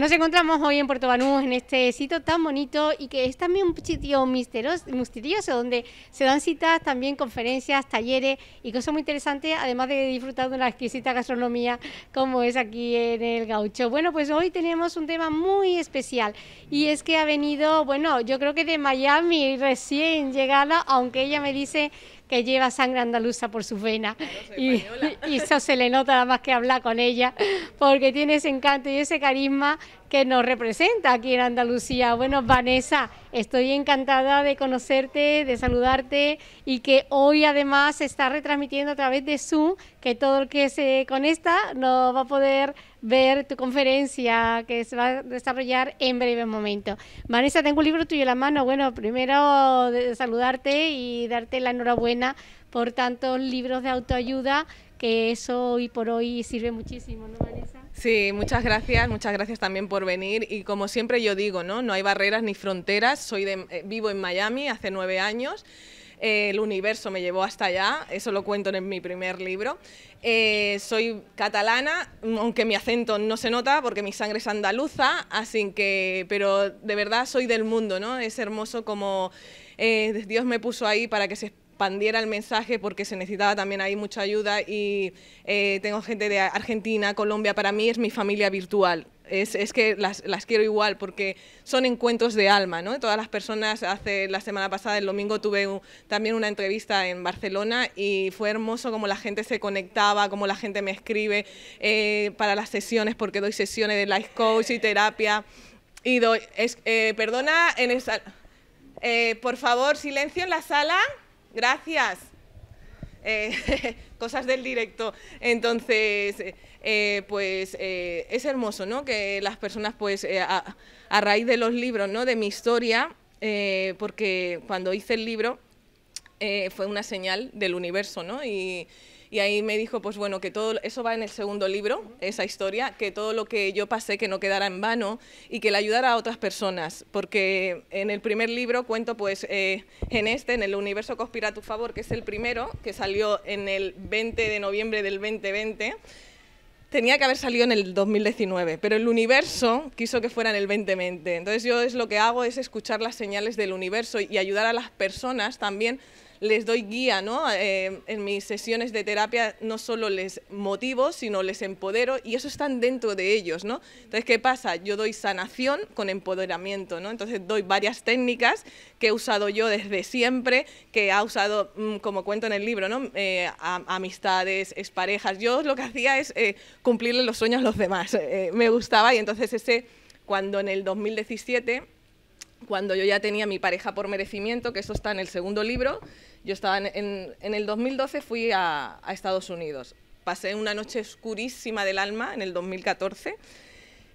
Nos encontramos hoy en Puerto Banús, en este sitio tan bonito y que es también un sitio misterioso, misterioso, donde se dan citas, también conferencias, talleres y cosas muy interesantes, además de disfrutar de una exquisita gastronomía como es aquí en el Gaucho. Bueno, pues hoy tenemos un tema muy especial y es que ha venido, bueno, yo creo que de Miami recién llegada, aunque ella me dice que lleva sangre andaluza por sus venas. y, y, eso se le nota nada más que hablar con ella, porque tiene ese encanto y ese carisma que nos representa aquí en Andalucía. Bueno, Vanessa, estoy encantada de conocerte, de saludarte y que hoy además se está retransmitiendo a través de Zoom, que todo el que se conecta nos va a poder ver tu conferencia que se va a desarrollar en breve momento. Vanessa, tengo un libro tuyo en la mano. Bueno, primero de saludarte y darte la enhorabuena por tantos libros de autoayuda, que eso hoy por hoy sirve muchísimo, ¿no, Vanessa? Sí, muchas gracias, muchas gracias también por venir y como siempre yo digo, ¿no? No hay barreras ni fronteras, soy eh, vivo en Miami hace nueve años el universo me llevó hasta allá, eso lo cuento en mi primer libro. Eh, soy catalana, aunque mi acento no se nota porque mi sangre es andaluza, así que, pero de verdad soy del mundo, ¿no? Es hermoso como eh, Dios me puso ahí para que se expandiera el mensaje porque se necesitaba también ahí mucha ayuda y eh, tengo gente de Argentina, Colombia, para mí es mi familia virtual es, que las, las, quiero igual porque son encuentros de alma, ¿no? Todas las personas, hace la semana pasada, el domingo, tuve también una entrevista en Barcelona y fue hermoso como la gente se conectaba, como la gente me escribe eh, para las sesiones, porque doy sesiones de life coach y terapia. Y doy, es, eh, perdona, en eh, por favor, silencio en la sala. Gracias. Eh, cosas del directo. Entonces, eh, pues eh, es hermoso, ¿no? Que las personas, pues, a, raíz de los libros, ¿no? De mi historia, porque cuando hice el libro fue una señal del universo, ¿no? Y, y ahí me dijo, pues bueno, que todo eso va en el segundo libro, esa historia, que todo lo que yo pasé, que no quedara en vano y que le ayudara a otras personas, porque en el primer libro cuento pues eh, en este, en el universo conspira a tu favor, que es el primero, que salió en el 20 de noviembre del 2020, tenía que haber salido en el 2019, pero el universo quiso que fuera en el 2020. Entonces yo es lo que hago es escuchar las señales del universo y ayudar a las personas también les doy guía, ¿no? Eh, en mis sesiones de terapia no solo les motivo, sino les empodero y eso están dentro de ellos, ¿no? Entonces, ¿qué pasa? Yo doy sanación con empoderamiento, ¿no? Entonces, doy varias técnicas que he usado yo desde siempre, que ha usado, mm, como cuento en el libro, ¿no? Eh, amistades, exparejas. Yo lo que hacía es eh, cumplirle los sueños a los demás. me gustaba y entonces ese, cuando en el 2017 cuando yo ya tenía mi pareja por merecimiento, que eso está en el segundo libro, yo estaba en, el 2012, fui a, Estados Unidos. Pasé una noche oscurísima del alma en el 2014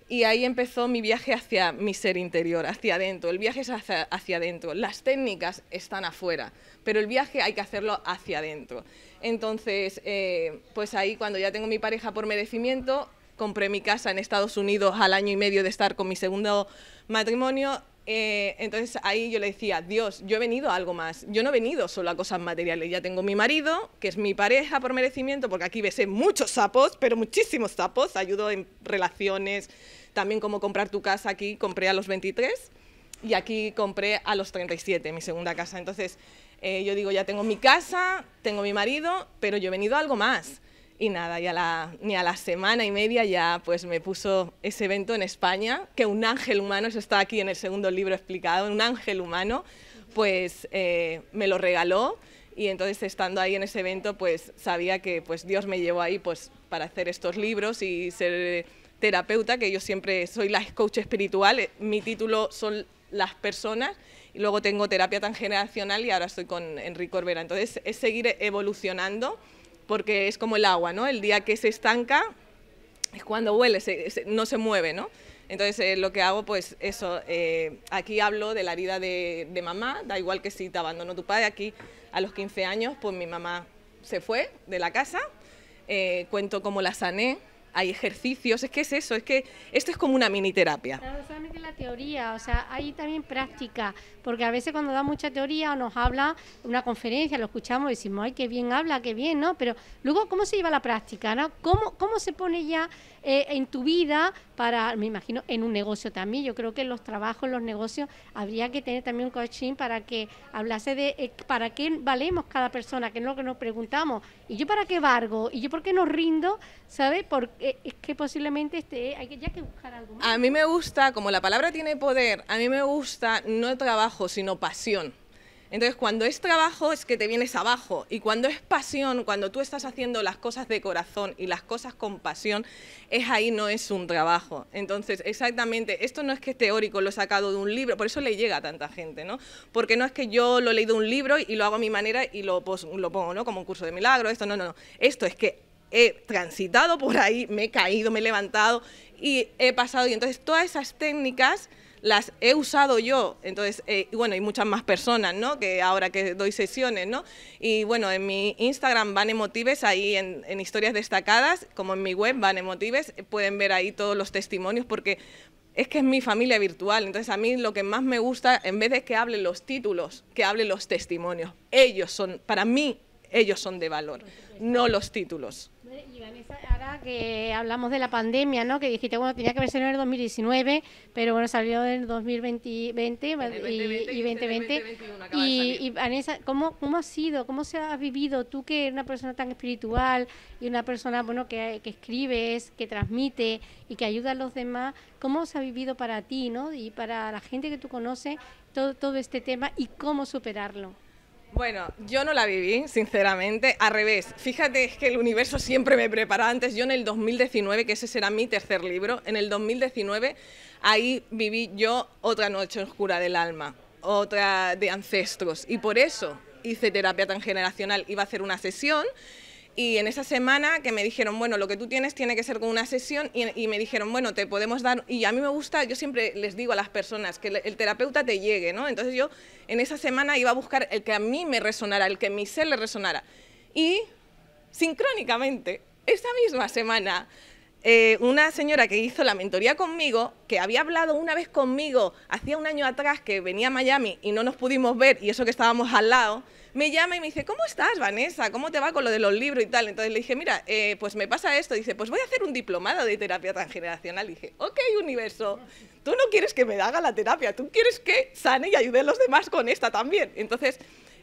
y ahí empezó mi viaje hacia mi ser interior, hacia adentro. El viaje es hacia, adentro. Las técnicas están afuera, pero el viaje hay que hacerlo hacia adentro. Entonces, eh, pues ahí cuando ya tengo mi pareja por merecimiento, compré mi casa en Estados Unidos al año y medio de estar con mi segundo matrimonio, eh, entonces ahí yo le decía, Dios, yo he venido a algo más, yo no he venido solo a cosas materiales, ya tengo mi marido, que es mi pareja por merecimiento, porque aquí besé muchos sapos, pero muchísimos sapos, ayudo en relaciones, también como comprar tu casa aquí, compré a los 23 y aquí compré a los 37, mi segunda casa. Entonces eh, yo digo, ya tengo mi casa, tengo mi marido, pero yo he venido a algo más. Y nada, ya ni a la semana y media ya pues me puso ese evento en España, que un ángel humano, eso está aquí en el segundo libro explicado, un ángel humano, pues eh, me lo regaló y entonces estando ahí en ese evento pues sabía que pues Dios me llevó ahí pues para hacer estos libros y ser terapeuta, que yo siempre soy la coach espiritual, eh, mi título son las personas y luego tengo terapia transgeneracional y ahora estoy con Enrique Orbera. Entonces es seguir evolucionando porque es como el agua, ¿no? El día que se estanca es cuando huele, no se mueve, ¿no? Entonces eh, lo que hago, pues eso, eh, aquí hablo de la herida de, mamá, da igual que si te abandonó tu padre, aquí a los 15 años, pues mi mamá se fue de la casa, eh, cuento cómo la sané, hay ejercicios, es que es eso, es que esto es como una mini terapia. no solamente la teoría, o sea, hay también práctica, porque a veces cuando da mucha teoría o nos habla una conferencia, lo escuchamos y decimos, ay, qué bien habla, qué bien, ¿no? Pero luego, ¿cómo se lleva la práctica, no? ¿Cómo, cómo se pone ya eh, en tu vida, para, me imagino, en un negocio también. Yo creo que en los trabajos, en los negocios, habría que tener también un coaching para que hablase de eh, para qué valemos cada persona, que es lo que nos preguntamos. ¿Y yo para qué vargo? ¿Y yo por qué no rindo? ¿Sabes? Porque eh, es que posiblemente esté hay que, que buscar algo A mí me gusta, como la palabra tiene poder, a mí me gusta no trabajo, sino pasión. Entonces, cuando es trabajo es que te vienes abajo y cuando es pasión, cuando tú estás haciendo las cosas de corazón y las cosas con pasión, es ahí no es un trabajo. Entonces, exactamente, esto no es que teórico, lo he sacado de un libro, por eso le llega a tanta gente, ¿no? Porque no es que yo lo he leído un libro y lo hago a mi manera y lo, lo pongo, ¿no? Como un curso de milagro, esto, no, no, no. Esto es que he transitado por ahí, me he caído, me he levantado y he pasado. Y entonces todas esas técnicas las he usado yo, entonces, eh, bueno, hay muchas más personas, ¿no? Que ahora que doy sesiones, ¿no? Y bueno, en mi Instagram Van Emotives, ahí en, en historias destacadas, como en mi web Van Emotives, eh, pueden ver ahí todos los testimonios porque es que es mi familia virtual. Entonces a mí lo que más me gusta, en vez de que hablen los títulos, que hablen los testimonios. Ellos son, para mí, ellos son de valor, no los títulos. Y Vanessa, ahora que hablamos de la pandemia, ¿no? Que dijiste, bueno, tenía que haber salido en el 2019, pero bueno, salió en el 2020, y, 2020. Este y, Vanessa, ¿cómo, ¿cómo ha sido? ¿Cómo se ha vivido tú que eres una persona tan espiritual y una persona, bueno, que, escribes, que transmite y que ayuda a los demás? ¿Cómo se ha vivido para ti, ¿no? Y para la gente que tú conoces todo, todo este tema y cómo superarlo. Bueno, yo no la viví, sinceramente. Al revés, fíjate, que el universo siempre me prepara antes. Yo en el 2019, que ese será mi tercer libro, en el 2019, ahí viví yo otra noche oscura del alma, otra de ancestros. Y por eso hice terapia transgeneracional. Iba a hacer una sesión y en esa semana que me dijeron, bueno, lo que tú tienes tiene que ser con una sesión y, me dijeron, bueno, te podemos dar, y a mí me gusta, yo siempre les digo a las personas que el terapeuta te llegue, ¿no? Entonces yo en esa semana iba a buscar el que a mí me resonara, el que a mi ser le resonara. Y sincrónicamente, esa misma semana, eh, una señora que hizo la mentoría conmigo, que había hablado una vez conmigo hacía un año atrás que venía a Miami y no nos pudimos ver y eso que estábamos al lado, me llama y me dice, ¿cómo estás, Vanessa? ¿Cómo te va con lo de los libros y tal? Entonces le dije, mira, eh, pues me pasa esto. Dice, pues voy a hacer un diplomado de terapia transgeneracional. Y Dije, ok, universo, tú no quieres que me haga la terapia, tú quieres que sane y ayude a los demás con esta también. Entonces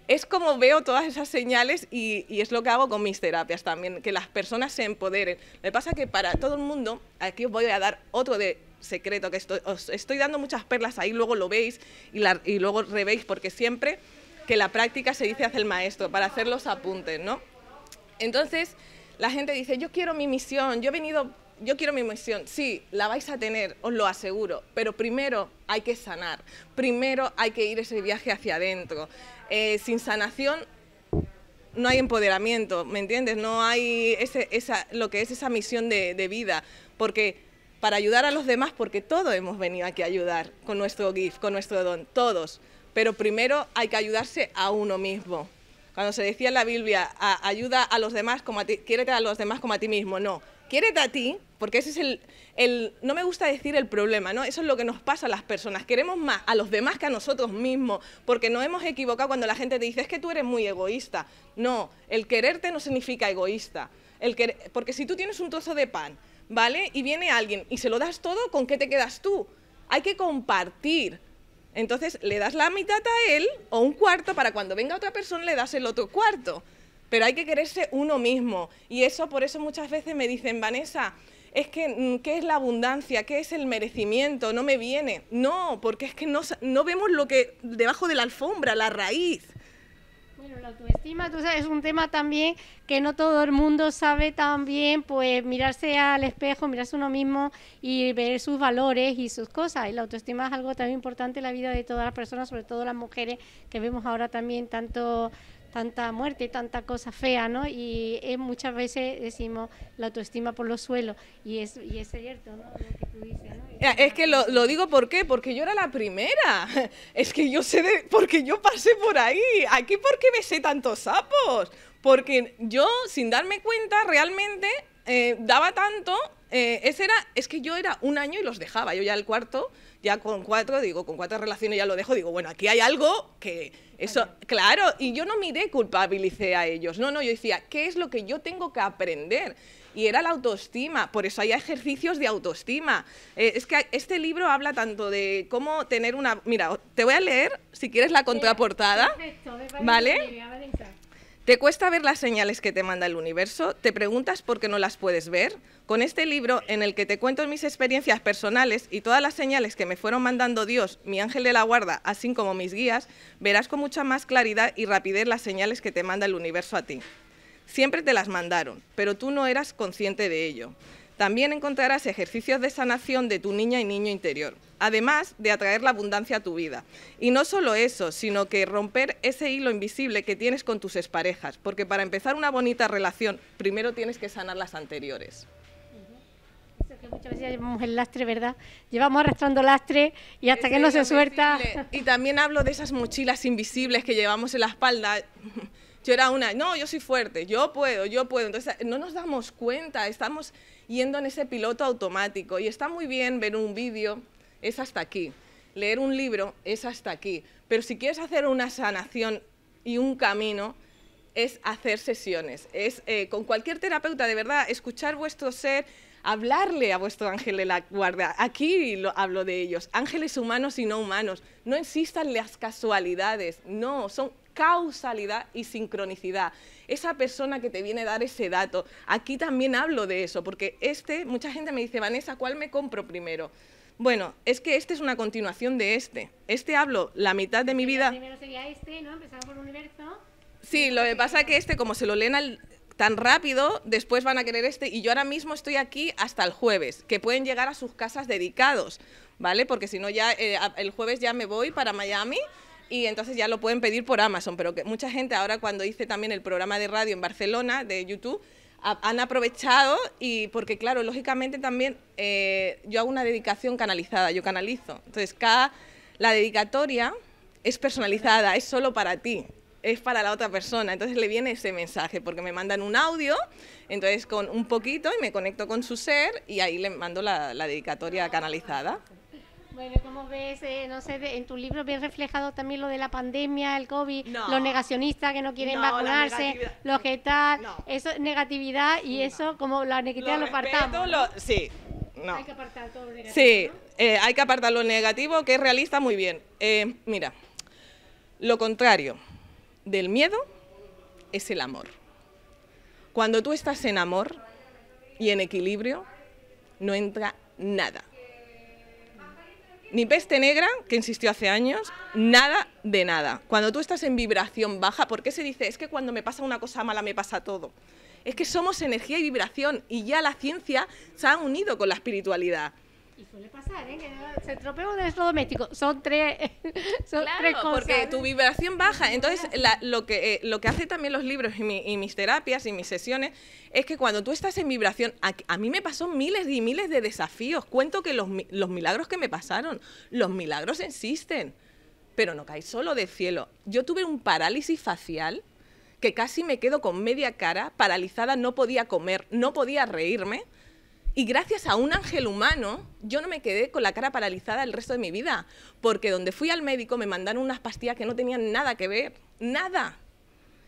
es como veo todas esas señales y, es lo que hago con mis terapias también, que las personas se empoderen. Me pasa que para todo el mundo, aquí os voy a dar otro de secreto, que estoy, os estoy dando muchas perlas ahí, luego lo veis y, y luego revéis, porque siempre que la práctica se dice hace el maestro, para hacer los apuntes, ¿no? Entonces, la gente dice, yo quiero mi misión, yo he venido, yo quiero mi misión. Sí, la vais a tener, os lo aseguro, pero primero hay que sanar, primero hay que ir ese viaje hacia adentro. Eh, sin sanación no hay empoderamiento, ¿me entiendes? No hay lo que es esa misión de, vida, porque para ayudar a los demás, porque todos hemos venido aquí a ayudar con nuestro GIF, con nuestro don, todos pero primero hay que ayudarse a uno mismo. Cuando se decía en la Biblia, ayuda a los demás como a ti, a los demás como a ti mismo, no, quiérete a ti, porque ese es el, el, no me gusta decir el problema, ¿no? Eso es lo que nos pasa a las personas, queremos más a los demás que a nosotros mismos, porque no hemos equivocado cuando la gente te dice, es que tú eres muy egoísta. No, el quererte no significa egoísta, el querer... porque si tú tienes un trozo de pan, ¿vale? Y viene alguien y se lo das todo, ¿con qué te quedas tú? Hay que compartir, entonces le das la mitad a él o un cuarto para cuando venga otra persona le das el otro cuarto. Pero hay que quererse uno mismo. Y eso por eso muchas veces me dicen, Vanessa, es que mm, ¿qué es la abundancia? ¿Qué es el merecimiento? No me viene. No, porque es que no, no vemos lo que debajo de la alfombra, la raíz la autoestima tú sabes, es un tema también que no todo el mundo sabe tan bien, pues mirarse al espejo, mirarse uno mismo y ver sus valores y sus cosas. Y la autoestima es algo también importante en la vida de todas las personas, sobre todo las mujeres, que vemos ahora también tanto tanta muerte, tanta cosa fea, ¿no? Y eh, muchas veces decimos la autoestima por los suelos, y es, es cierto, ¿no? Lo que tú dices, Es, que lo, digo ¿por qué? porque yo era la primera, es que yo sé, porque yo pasé por ahí, aquí porque me sé tantos sapos, porque yo sin darme cuenta realmente eh, daba tanto, eh, ese era, es que yo era un año y los dejaba, yo ya el cuarto ya con cuatro, digo, con cuatro relaciones ya lo dejo, digo, bueno, aquí hay algo que eso, claro, y yo no miré culpabilicé a ellos, no, no, yo decía, ¿qué es lo que yo tengo que aprender? Y era la autoestima, por eso hay ejercicios de autoestima. Eh, es que este libro habla tanto de cómo tener una... Mira, te voy a leer, si quieres, la contraportada, Perfecto, ¿vale? ¿Te cuesta ver las señales que te manda el universo? ¿Te preguntas por qué no las puedes ver? Con este libro en el que te cuento mis experiencias personales y todas las señales que me fueron mandando Dios, mi ángel de la guarda, así como mis guías, verás con mucha más claridad y rapidez las señales que te manda el universo a ti. Siempre te las mandaron, pero tú no eras consciente de ello. También encontrarás ejercicios de sanación de tu niña y niño interior, además de atraer la abundancia a tu vida. Y no solo eso, sino que romper ese hilo invisible que tienes con tus exparejas, porque para empezar una bonita relación, primero tienes que sanar las anteriores muchas veces llevamos el lastre, ¿verdad? Llevamos arrastrando lastre y hasta que no se suelta. Y también hablo de esas mochilas invisibles que llevamos en la espalda. Yo era una, no, yo soy fuerte, yo puedo, yo puedo. Entonces, no nos damos cuenta, estamos yendo en ese piloto automático. Y está muy bien ver un vídeo, es hasta aquí. Leer un libro es hasta aquí. Pero si quieres hacer una sanación y un camino, es hacer sesiones. Es eh, con cualquier terapeuta, de verdad, escuchar vuestro ser, hablarle a vuestro ángel de la guarda. Aquí lo, hablo de ellos, ángeles humanos y no humanos. No insistan las casualidades, no, son causalidad y sincronicidad. Esa persona que te viene a dar ese dato. Aquí también hablo de eso, porque este, mucha gente me dice, Vanessa, ¿cuál me compro primero? Bueno, es que este es una continuación de este. Este hablo la mitad de mi vida. Primero sería este, ¿no? por universo. Sí, lo que pasa es que este, como se lo leen tan rápido, después van a querer este. Y yo ahora mismo estoy aquí hasta el jueves, que pueden llegar a sus casas dedicados, ¿vale? Porque si no, ya eh, el jueves ya me voy para Miami y entonces ya lo pueden pedir por Amazon, pero que mucha gente ahora cuando hice también el programa de radio en Barcelona, de YouTube, han aprovechado y porque claro, lógicamente también eh, yo hago una dedicación canalizada, yo canalizo. Entonces cada, la dedicatoria es personalizada, es solo para ti es para la otra persona. Entonces le viene ese mensaje, porque me mandan un audio, entonces con un poquito y me conecto con su ser y ahí le mando la, la dedicatoria canalizada. Bueno, como ves, eh, no sé, en tu libro bien reflejado también lo de la pandemia, el COVID, los negacionistas que no quieren vacunarse, los que tal, eso es negatividad y eso como la negatividad lo, lo sí, no. Hay que apartar todo lo negativo. Sí, eh, hay que apartar lo negativo, que es realista, muy bien. Eh, mira, lo contrario del miedo es el amor. Cuando tú estás en amor y en equilibrio, no entra nada ni peste negra, que insistió hace años, nada de nada. Cuando tú estás en vibración baja, ¿por qué se dice es que cuando me pasa una cosa mala me pasa todo? Es que somos energía y vibración y ya la ciencia se ha unido con la espiritualidad. Y suele pasar, ¿eh? Que se tropea un electrodoméstico. Son tres, son tres cosas. Porque tu vibración baja. Entonces, lo, que, hacen eh, lo que hace también los libros y, mis terapias y mis sesiones es que cuando tú estás en vibración, a, mí me pasó miles y miles de desafíos. Cuento que los, los milagros que me pasaron, los milagros existen. Pero no caes solo del cielo. Yo tuve un parálisis facial que casi me quedo con media cara, paralizada, no podía comer, no podía reírme y gracias a un ángel humano, yo no me quedé con la cara paralizada el resto de mi vida, porque donde fui al médico me mandaron unas pastillas que no tenían nada que ver, nada.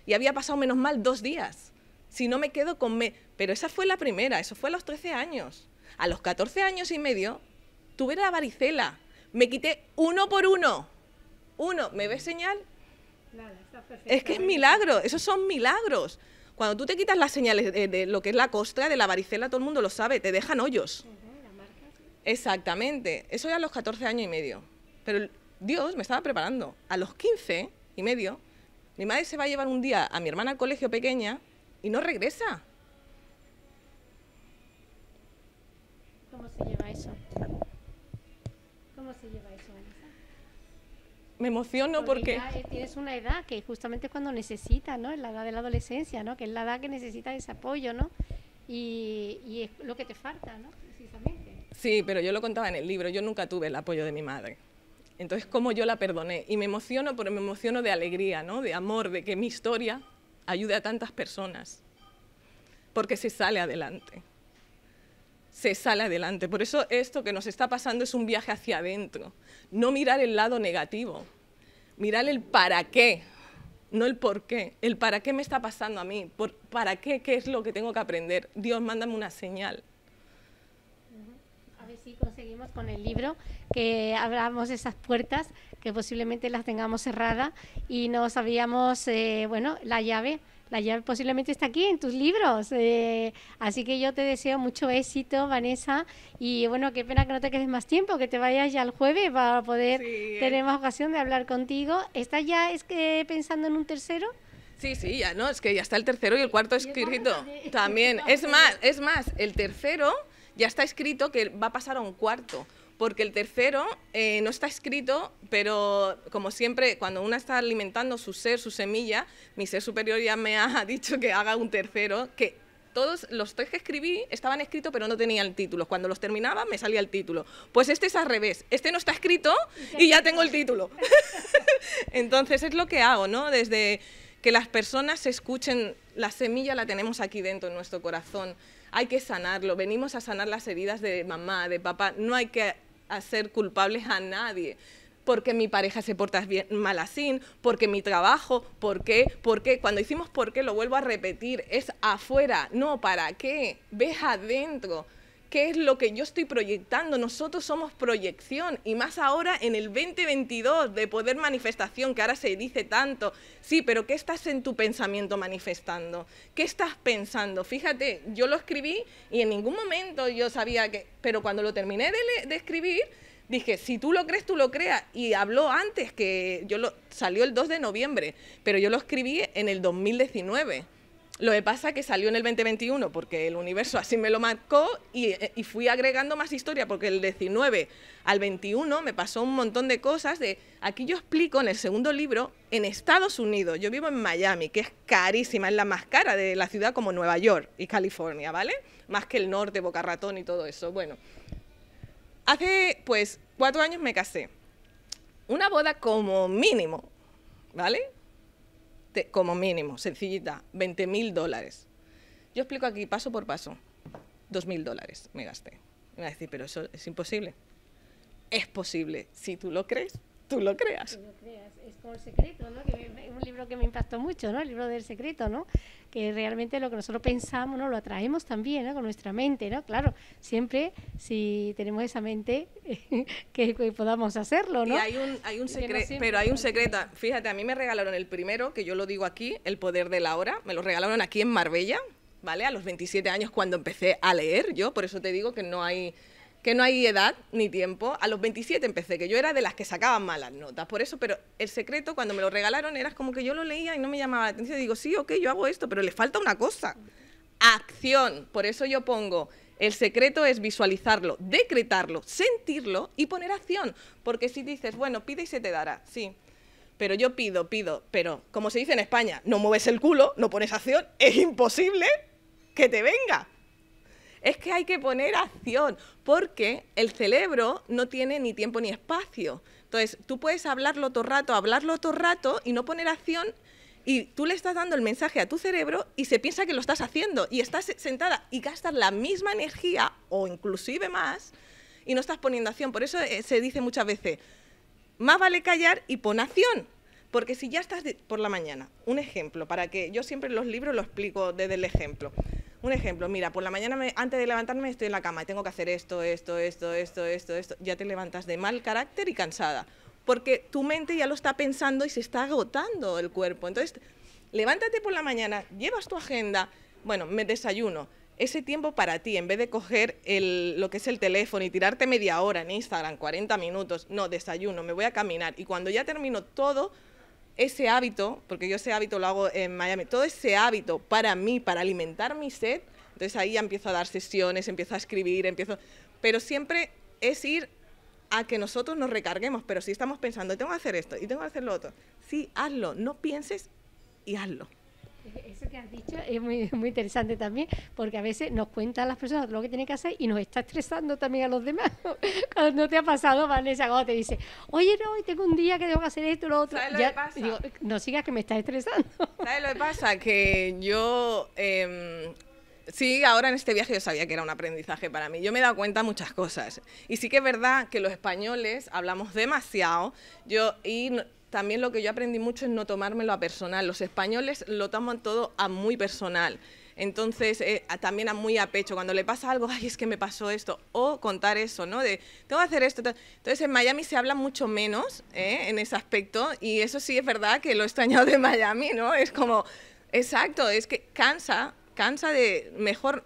Y había pasado menos mal dos días. Si no me quedo con... Me... Pero esa fue la primera, eso fue a los 13 años. A los 14 años y medio tuve la varicela. Me quité uno por uno. Uno, ¿me ves señal? Es que es milagro, esos son milagros. Cuando tú te quitas las señales de, lo que es la costra, de la varicela, todo el mundo lo sabe, te dejan hoyos. Exactamente, eso ya a los 14 años y medio. Pero Dios me estaba preparando. A los 15 y medio, mi madre se va a llevar un día a mi hermana al colegio pequeña y no regresa. ¿Cómo se lleva eso? me emociono porque... Eh, tienes una edad que justamente es cuando necesitas, ¿no? Es la edad de la adolescencia, ¿no? Que es la edad que necesita ese apoyo, ¿no? Y, y es lo que te falta, ¿no? Precisamente. Sí, pero yo lo contaba en el libro, yo nunca tuve el apoyo de mi madre. Entonces, ¿cómo yo la perdoné? Y me emociono, porque me emociono de alegría, ¿no? De amor, de que mi historia ayude a tantas personas, porque se sale adelante se sale adelante. Por eso esto que nos está pasando es un viaje hacia adentro. No mirar el lado negativo, mirar el para qué, no el por qué. El para qué me está pasando a mí, por, para qué, qué es lo que tengo que aprender. Dios, mándame una señal. A ver si conseguimos con el libro que abramos esas puertas que posiblemente las tengamos cerradas y no sabíamos, eh, bueno, la llave la llave posiblemente está aquí en tus libros. Eh, así que yo te deseo mucho éxito, Vanessa. Y bueno, qué pena que no te quedes más tiempo, que te vayas ya el jueves para poder eh. tener más ocasión de hablar contigo. ¿Estás ya es que pensando en un tercero? Sí, sí, ya no, es que ya está el tercero y el cuarto escrito. También, es más, es más, el tercero ya está escrito que va a pasar a un cuarto porque el tercero eh, no está escrito, pero como siempre, cuando uno está alimentando su ser, su semilla, mi ser superior ya me ha dicho que haga un tercero, que todos los tres que escribí estaban escritos, pero no tenían título, Cuando los terminaba, me salía el título. Pues este es al revés. Este no está escrito y ya tengo el título. Entonces es lo que hago, ¿no? Desde que las personas se escuchen, la semilla la tenemos aquí dentro, en nuestro corazón hay que sanarlo, venimos a sanar las heridas de mamá, de papá, no hay que hacer culpables a nadie porque mi pareja se porta mal así, porque mi trabajo, por qué, por qué. Cuando hicimos por qué, lo vuelvo a repetir, es afuera, no para qué, ves adentro qué es lo que yo estoy proyectando. Nosotros somos proyección y más ahora en el 2022 de poder manifestación, que ahora se dice tanto. Sí, pero ¿qué estás en tu pensamiento manifestando? ¿Qué estás pensando? Fíjate, yo lo escribí y en ningún momento yo sabía que... Pero cuando lo terminé de, escribir, dije, si tú lo crees, tú lo creas. Y habló antes, que yo lo, salió el 2 de noviembre, pero yo lo escribí en el 2019. Lo que pasa es que salió en el 2021 porque el universo así me lo marcó y, eh, y, fui agregando más historia porque el 19 al 21 me pasó un montón de cosas de aquí yo explico en el segundo libro en Estados Unidos. Yo vivo en Miami, que es carísima, es la más cara de la ciudad como Nueva York y California, ¿vale? Más que el norte, Boca Ratón y todo eso. Bueno, hace pues cuatro años me casé. Una boda como mínimo, ¿vale? como mínimo, sencillita, 20 mil dólares. Yo explico aquí paso por paso. 2 mil dólares me gasté. Me va a decir, pero eso es imposible. Es posible, si tú lo crees tú lo creas. Es como el secreto, ¿no? un libro que me impactó mucho, ¿no? El libro del secreto, ¿no? Que realmente lo que nosotros pensamos, ¿no? Lo atraemos también, ¿no? Con nuestra mente, ¿no? Claro, siempre si tenemos esa mente que, podamos hacerlo, ¿no? Y hay un, hay un secreto, pero hay un secreto. Fíjate, a mí me regalaron el primero, que yo lo digo aquí, El poder de la hora. Me lo regalaron aquí en Marbella, ¿vale? A los 27 años cuando empecé a leer yo, por eso te digo que no hay que no hay edad ni tiempo. A los 27 empecé, que yo era de las que sacaban malas notas, por eso, pero el secreto cuando me lo regalaron era como que yo lo leía y no me llamaba la atención. Digo, sí, ok, yo hago esto, pero le falta una cosa, acción. Por eso yo pongo, el secreto es visualizarlo, decretarlo, sentirlo y poner acción, porque si dices, bueno, pide y se te dará, sí. Pero yo pido, pido, pero como se dice en España, no mueves el culo, no pones acción, es imposible que te venga es que hay que poner acción, porque el cerebro no tiene ni tiempo ni espacio. Entonces, tú puedes hablarlo todo rato, hablarlo todo rato y no poner acción y tú le estás dando el mensaje a tu cerebro y se piensa que lo estás haciendo y estás sentada y gastas la misma energía o inclusive más y no estás poniendo acción. Por eso eh, se dice muchas veces, más vale callar y pon acción. Porque si ya estás por la mañana, un ejemplo, para que yo siempre en los libros lo explico desde el ejemplo. Un ejemplo, mira, por la mañana antes de levantarme estoy en la cama y tengo que hacer esto, esto, esto, esto, esto, esto. Ya te levantas de mal carácter y cansada, porque tu mente ya lo está pensando y se está agotando el cuerpo. Entonces, levántate por la mañana, llevas tu agenda, bueno, me desayuno. Ese tiempo para ti, en vez de coger lo que es el teléfono y tirarte media hora en Instagram, 40 minutos, no, desayuno, me voy a caminar y cuando ya termino todo, ese hábito, porque yo ese hábito lo hago en Miami, todo ese hábito para mí, para alimentar mi sed, entonces ahí empiezo a dar sesiones, empiezo a escribir, empiezo... Pero siempre es ir a que nosotros nos recarguemos, pero si estamos pensando, tengo que hacer esto y tengo que hacer lo otro, sí, hazlo, no pienses y hazlo que has dicho es muy, muy interesante también, porque a veces nos cuentan las personas lo que tienen que hacer y nos está estresando también a los demás. Cuando te ha pasado, Vanessa, cuando te dice, oye, no, hoy tengo un día que tengo que hacer esto, lo otro. no sigas que me estás estresando. ¿Sabes lo que pasa? Que yo. Eh, sí, ahora en este viaje yo sabía que era un aprendizaje para mí. Yo me he dado cuenta muchas cosas. Y sí que es verdad que los españoles hablamos demasiado yo, y también lo que yo aprendí mucho es no tomármelo a personal. Los españoles lo toman todo a muy personal. Entonces, eh, también a muy a pecho, cuando le pasa algo, ay, es que me pasó esto, o contar eso, ¿no? De, tengo que hacer esto. Entonces, en Miami se habla mucho menos eh, en ese aspecto, y eso sí es verdad que lo extraño de Miami, ¿no? Es como, exacto, es que cansa, cansa de mejor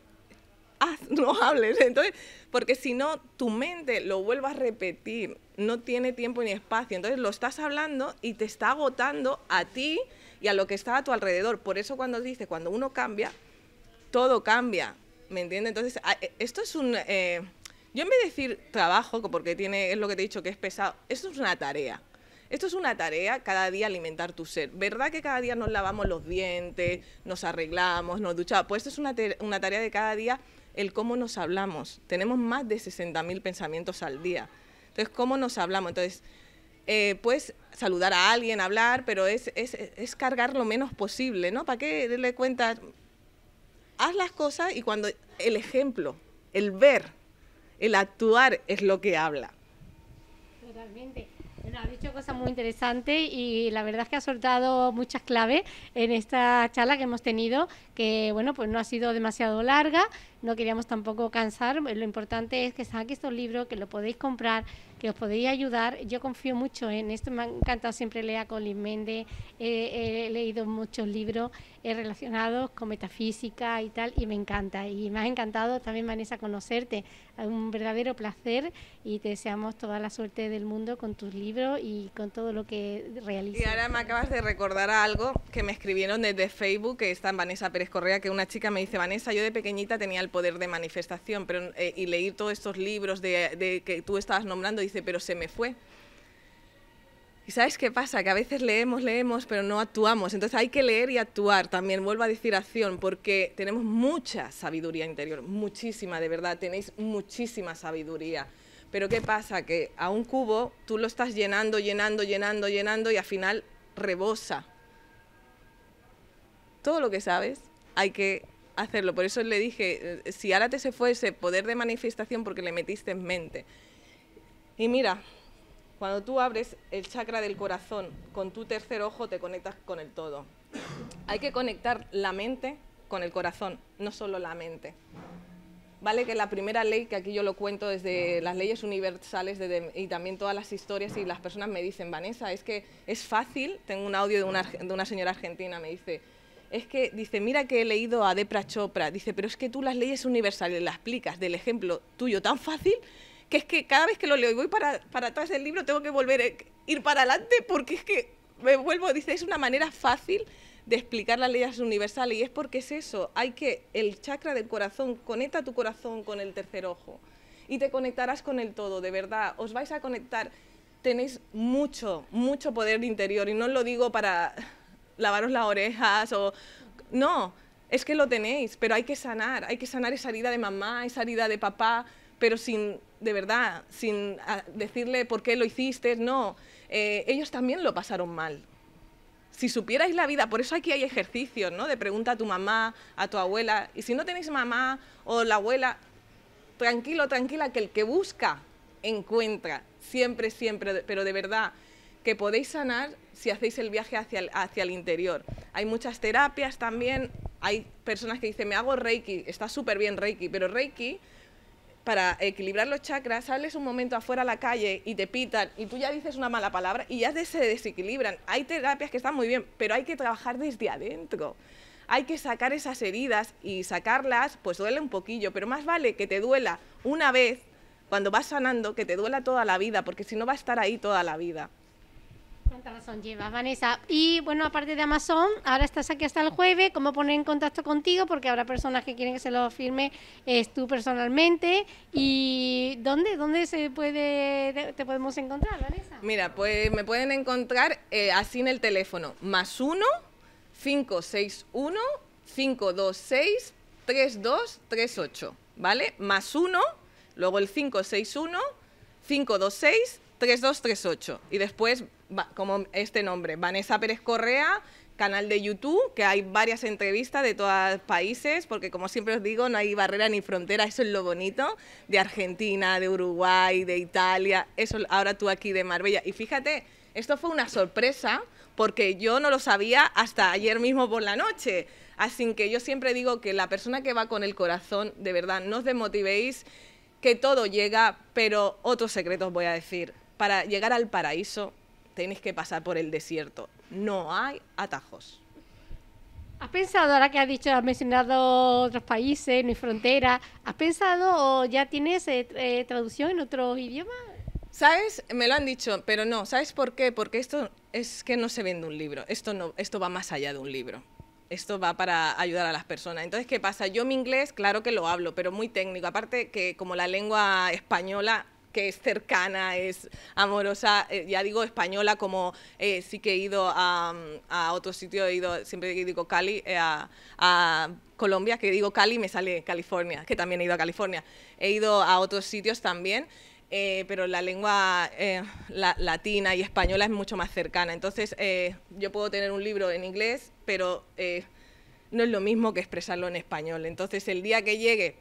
haz, no hables. Entonces, porque si no, tu mente lo vuelva a repetir, no tiene tiempo ni espacio. Entonces, lo estás hablando y te está agotando a ti y a lo que está a tu alrededor. Por eso cuando dice, cuando uno cambia, todo cambia, ¿me entiendes? Entonces, ah, eh, esto es un... Eh, yo en vez de decir trabajo, porque tiene, es lo que te he dicho que es pesado, esto es una tarea. Esto es una tarea, cada día alimentar tu ser. ¿Verdad que cada día nos lavamos los dientes, nos arreglamos, nos duchamos? Pues esto es una, una tarea de cada día el cómo nos hablamos. Tenemos más de 60.000 pensamientos al día. Entonces, ¿cómo nos hablamos? Entonces, eh, puedes saludar a alguien, hablar, pero es, es, es cargar lo menos posible, ¿no? ¿Para qué darle cuenta? Haz las cosas y cuando el ejemplo, el ver, el actuar es lo que habla. Totalmente. Ha dicho cosas muy interesantes y la verdad es que ha soltado muchas claves en esta charla que hemos tenido, que bueno, pues no ha sido demasiado larga, no queríamos tampoco cansar, lo importante es que saquéis estos libros, que lo podéis comprar, que os podéis ayudar. Yo confío mucho en esto, me ha encantado siempre leer a Colin Méndez, he leído muchos libros eh, relacionados con metafísica y tal, y me encanta. Y me ha encantado también, Vanessa, conocerte. Un verdadero placer y te deseamos toda la suerte del mundo con tus libros y con todo lo que realizas. Y ahora me acabas de recordar algo que me escribieron desde Facebook, que está en Vanessa Pérez Correa, que una chica me dice, Vanessa, yo de pequeñita tenía el poder de manifestación pero, eh, y leer todos estos libros de, que tú estabas nombrando dice, pero se me fue. Y sabes qué pasa, que a veces leemos, leemos, pero no actuamos. Entonces hay que leer y actuar. También vuelvo a decir acción, porque tenemos mucha sabiduría interior, muchísima, de verdad, tenéis muchísima sabiduría. Pero ¿qué pasa? Que a un cubo tú lo estás llenando, llenando, llenando, llenando y al final rebosa. Todo lo que sabes hay que hacerlo. Por eso le dije, eh, si ahora se fuese, poder de manifestación porque le metiste en mente. Y mira, cuando tú abres el chakra del corazón con tu tercer ojo te conectas con el todo. Hay que conectar la mente con el corazón, no solo la mente. Vale que la primera ley, que aquí yo lo cuento desde las leyes universales y también todas las historias y las personas me dicen, Vanessa, es que es fácil, tengo un audio de una, de una señora argentina, me dice, es que dice, mira que he leído a Depra Chopra, dice, pero es que tú las leyes universales las aplicas del ejemplo tuyo tan fácil que es que cada vez que lo leo y voy para, para atrás del libro, tengo que volver, a eh, ir para adelante, porque es que me vuelvo, dice, es una manera fácil de explicar las leyes universales y es porque es eso, hay que, el chakra del corazón, conecta tu corazón con el tercer ojo y te conectarás con el todo, de verdad, os vais a conectar, tenéis mucho, mucho poder interior y no lo digo para lavaros las orejas o... No, es que lo tenéis, pero hay que sanar, hay que sanar esa herida de mamá, esa herida de papá, pero sin de verdad, sin ah, decirle por qué lo hiciste, no. Eh, ellos también lo pasaron mal. Si supierais la vida, por eso aquí hay ejercicios, ¿no? De pregunta a tu mamá, a tu abuela. Y si no tenéis mamá o la abuela, tranquilo, tranquila, que el que busca encuentra. Siempre, siempre, pero de verdad que podéis sanar si hacéis el viaje hacia el, hacia el interior. Hay muchas terapias también, hay personas que dicen, me hago Reiki, está súper bien Reiki, pero Reiki para equilibrar los chakras, sales un momento afuera a la calle y te pitan y tú ya dices una mala palabra y ya se desequilibran. Hay terapias que están muy bien, pero hay que trabajar desde adentro. Hay que sacar esas heridas y sacarlas, pues duele un poquillo, pero más vale que te duela una vez cuando vas sanando que te duela toda la vida, porque si no va a estar ahí toda la vida cuánta razón llevas, Vanessa? Y bueno, aparte de Amazon, ahora estás aquí hasta el jueves. ¿Cómo poner en contacto contigo? Porque habrá personas que quieren que se lo firme es eh, tú personalmente. ¿Y dónde, dónde se puede, te podemos encontrar, Vanessa? Mira, pues me pueden encontrar eh, así en el teléfono, más uno, 561, 526, 3238, ¿vale? Más uno, luego el 561, 526, 3238. Y después, como este nombre, Vanessa Pérez Correa, canal de YouTube, que hay varias entrevistas de todos los países, porque como siempre os digo, no hay barrera ni frontera, eso es lo bonito, de Argentina, de Uruguay, de Italia, eso ahora tú aquí de Marbella. Y fíjate, esto fue una sorpresa, porque yo no lo sabía hasta ayer mismo por la noche. Así que yo siempre digo que la persona que va con el corazón, de verdad, no os desmotivéis, que todo llega, pero otros secretos voy a decir para llegar al paraíso tenéis que pasar por el desierto. No hay atajos. ¿Has pensado, ahora que has dicho, has mencionado otros países, no hay frontera, ¿has pensado o ya tienes eh, eh, traducción en otros idioma? ¿Sabes? Me lo han dicho, pero no. ¿Sabes por qué? Porque esto es que no se vende un libro. Esto, no, esto va más allá de un libro. Esto va para ayudar a las personas. Entonces, ¿qué pasa? Yo mi inglés, claro que lo hablo, pero muy técnico. Aparte que como la lengua española que es cercana, es amorosa, eh, ya digo española, como eh, sí que he ido a, mm, a, otro sitio, he ido, siempre que digo Cali, eh, a, Colombia, que digo Cali me sale California, que también he ido a California, he ido a otros sitios también. pero la lengua latina y española es mucho más cercana. Entonces, yo puedo tener un libro en inglés, pero no es lo mismo que expresarlo en español. Entonces, el día que llegue,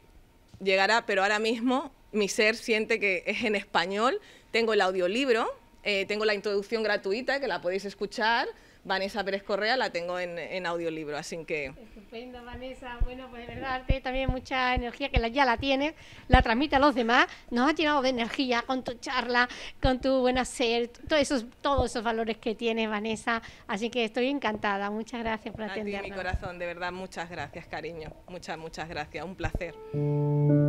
llegará, pero ahora mismo mi ser siente que es en español. Tengo el audiolibro, eh, tengo la introducción gratuita que la podéis escuchar. Vanessa Pérez Correa la tengo en, audiolibro, así que... Estupendo, Vanessa. Bueno, pues de verdad, también mucha energía que ya la tienes, la transmite a los demás. Nos ha llenado de energía con tu charla, con tu buen hacer, todos esos, todos esos valores que tienes, Vanessa. Así que estoy encantada. Muchas gracias por atendernos. A mi corazón, de verdad, muchas gracias, cariño. Muchas, muchas gracias. Un placer.